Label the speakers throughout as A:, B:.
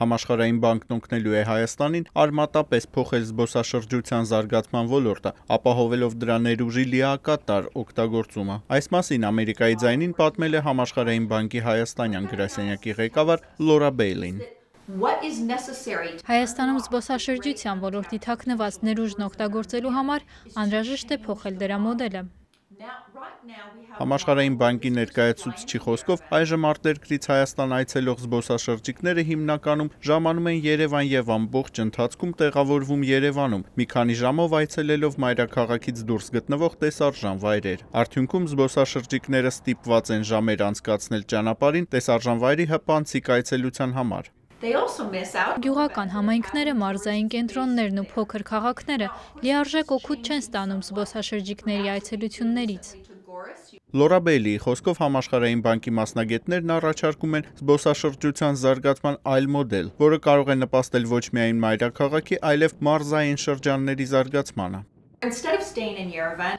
A: Համաշխարհային բանկն օգնելու է Հայաստանին արմատապես փոխել զբոսաշրջության զարգացման ոլորտը, ապահովելով դրա ներուժի լիակատար օգտագործումը։ Այս մասին Ամերիկայի ձայնին պատմել է Համաշխարհային բանկի Հայաստանյան գրասենյակի ղեկավար Լորա Բեյլին։
B: Հայաստանում զբոսաշրջության ոլորտի թաքնված ներուժն օգտագործելու համար անհրաժեշտ է փոխել դրա մոդելը։
A: Համաշխարհային բանկի ներկայացուցիչի խոսքով այժմ արտերկրից Հայաստան այցելող զբոսաշրջիկները հիմնականում ժամանում են Երևան եւ ամբողջ ընթացքում տեղավորվում Երևանում, մի քանի ժամով այցելելով մայրաքաղաքից դուրս գտնվող տեսարժան վայրեր։ Արդյունքում զբոսաշրջիկները ստիպված են ժամեր անցկացնել ճանապարհին տեսարժան վայրի հպանցիկ այցելության համար։
B: Գյուղական համայնքները, մարզային կենտրոններն ու փոքր քաղաքները լիարժեք օգուտ չեն ստանում զբոսաշրջիկների այցելություններից։
A: Լորաբելի խոսքով համաշխարհային բանկի մասնագետներն առաջարկում են զբոսաշրջության զարգացման այլ մոդել, որը կարող է նպաստել ոչ միայն մայրաքաղաքի, այլև մարզային շրջանների զարգացմանը։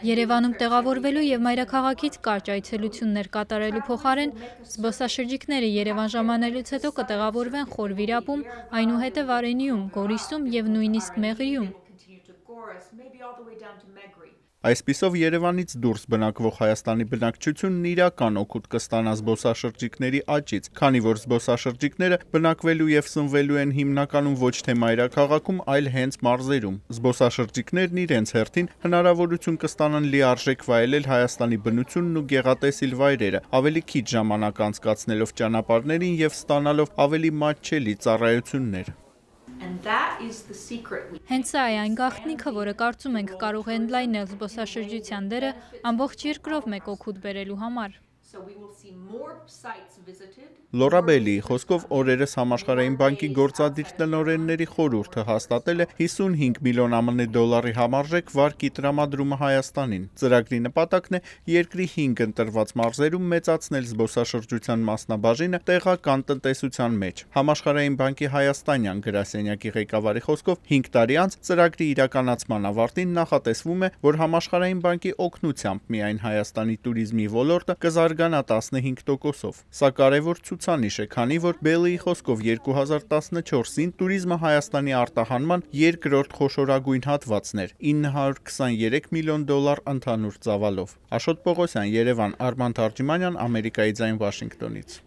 B: Երևանում տեղավորվելու եւ մայրաքաղաքից կարճ այցելություններ կատարելու փոխարեն զբոսաշրջիկները Երևան ժամանելուց հետո կտեղավորվեն Խորվիրապում, այնուհետև Արենիում, Գորիսում եւ նույնիսկ Մեղրիում։
A: Այսպիսով Երևանից դուրս բնակվող Հայաստանի բնակչությունն իրական օգուտ կստանա զբոսաշրջիկների աճից, քանի որ զբոսաշրջիկները բնակվելու եւ սնվելու են հիմնականում ոչ թե մայրաքաղաքում, այլ հենց մարզերում։ Զբոսաշրջիկներն իրենց հերթին հնարավորություն կստանան լիարժեք վայելել Հայաստանի բնությունն ու գեղատեսիլ վայրերը, ավելի քիչ ժամանակ անցկացնելով ճանապարհներին եւ ստանալով ավելի մատչելի ծառայություններ։
B: Հենց սա է այն գաղտնիքը, որը կարծում ենք կարող է ընդլայնել զբոսաշրջության դերը ամբողջ երկրով մեկ օգուտ բերելու համար։
A: Լորաբելի խոսքով օրերս համաշխարհային բանկի գործադիր տնօրենների խորհուրդը հաստատել է 55 միլիոն ԱՄՆ դոլարի համարժեք վարկի տրամադրումը Հայաստանին։ Ծրագրի նպատակն է երկրի 5 ընտրված մարզերում մեծացնել զբոսաշրջության մասնաբաժինը տեղական տնտեսության մեջ։ Համաշխարհային բանկի հայաստանյան գրասենյակի ղեկավարի խոսքով 5 տարի անց ծրագրի իրականացման ավարտին նախատեսվում է, որ համաշխարհային բանկի օգնությամբ միայն Հայաստանի туриզմի ոլորտը կզարգանա գնա 15%-ով։ Սա կարևոր ցուցանիշ է, քանի որ Բելլիի խոսքով 2014-ին туриզմը Հայաստանի արտահանման երկրորդ խոշորագույն հատվածն էր՝ 923 միլիոն դոլար ընդհանուր ծավալով։ Աշոտ Պողոսյան, Երևան, Արման Թարգմանյան, Ամերիկայի ձայն Վաշինգտոնից։